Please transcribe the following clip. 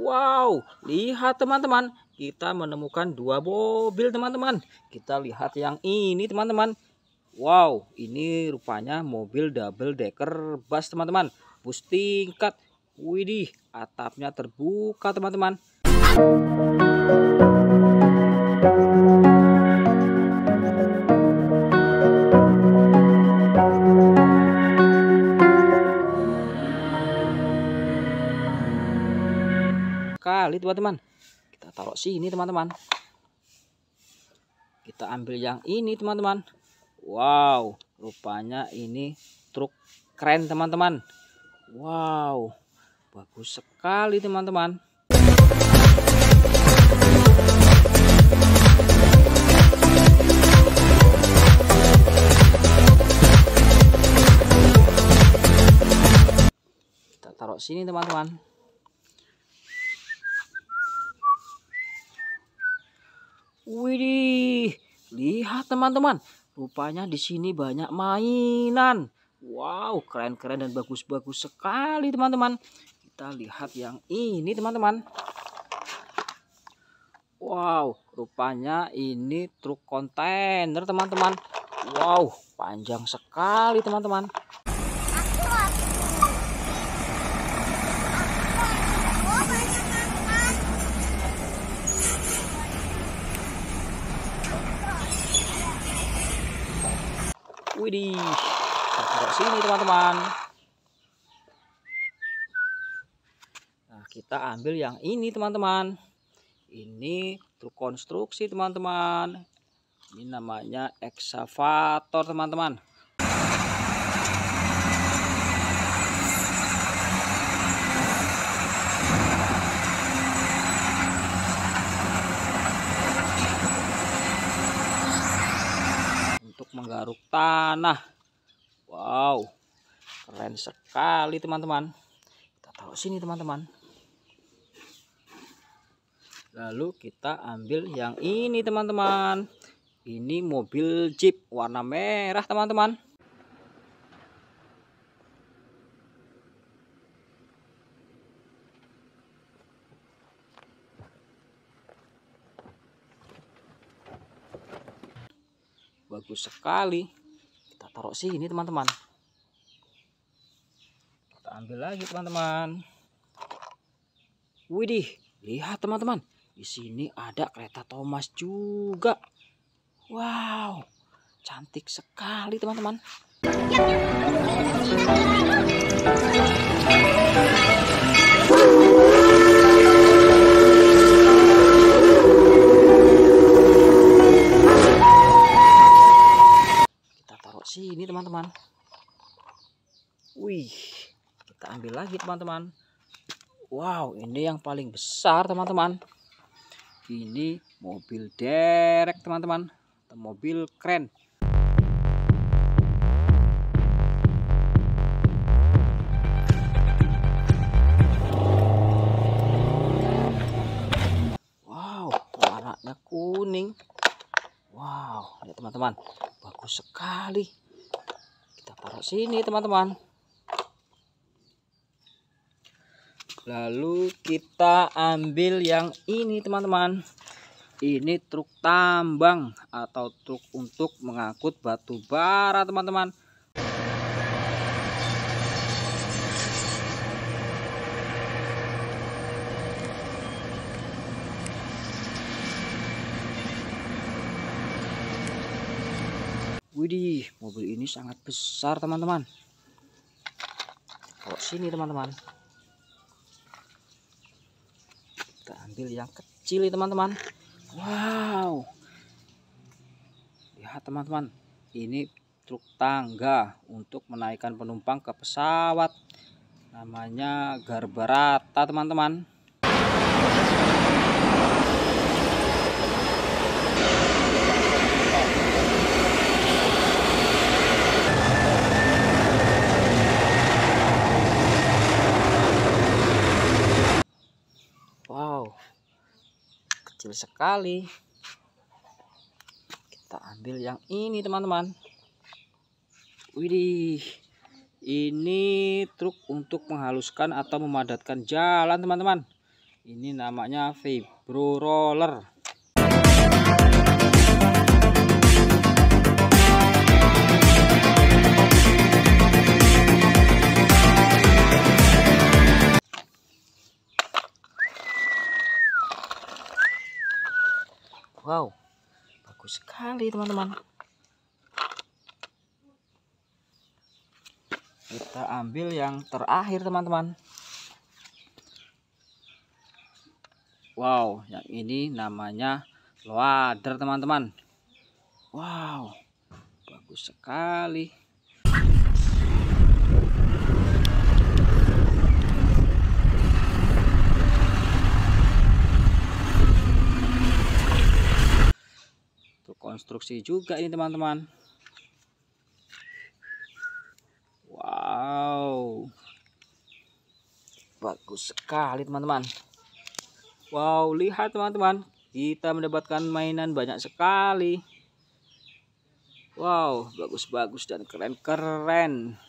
Wow, lihat teman-teman, kita menemukan dua mobil teman-teman. Kita lihat yang ini teman-teman. Wow, ini rupanya mobil double decker bus teman-teman. Bus tingkat. Widih, atapnya terbuka teman-teman. teman-teman kita taruh sini teman-teman kita ambil yang ini teman-teman wow rupanya ini truk keren teman-teman wow bagus sekali teman-teman kita taruh sini teman-teman Widih, lihat teman-teman, rupanya di sini banyak mainan. Wow, keren-keren dan bagus-bagus sekali teman-teman. Kita lihat yang ini teman-teman. Wow, rupanya ini truk kontainer teman-teman. Wow, panjang sekali teman-teman. Widih, taruh sini teman-teman. Nah, kita ambil yang ini teman-teman. Ini truk konstruksi teman-teman. Ini namanya eksavator teman-teman. tanah wow keren sekali teman-teman kita taruh sini teman-teman lalu kita ambil yang ini teman-teman ini mobil jeep warna merah teman-teman bagus sekali taruh sini teman-teman kita ambil lagi teman-teman widih lihat teman-teman di sini ada kereta Thomas juga wow cantik sekali teman-teman sini teman-teman wih kita ambil lagi teman-teman wow ini yang paling besar teman-teman ini mobil derek teman-teman mobil keren wow warnanya kuning wow lihat teman-teman bagus sekali kita taruh sini teman-teman lalu kita ambil yang ini teman-teman ini truk tambang atau truk untuk mengangkut batu bara teman-teman Widih, mobil ini sangat besar teman-teman. Kalau sini teman-teman. Kita ambil yang kecil teman-teman. Wow. Lihat teman-teman. Ini truk tangga untuk menaikkan penumpang ke pesawat. Namanya Garberata teman-teman. kecil sekali kita ambil yang ini teman-teman widih ini truk untuk menghaluskan atau memadatkan jalan teman-teman ini namanya fibro roller Wow, bagus sekali teman-teman. Kita ambil yang terakhir teman-teman. Wow, yang ini namanya loader teman-teman. Wow, bagus sekali. produksi juga ini teman-teman wow bagus sekali teman-teman wow lihat teman-teman kita mendapatkan mainan banyak sekali wow bagus-bagus dan keren-keren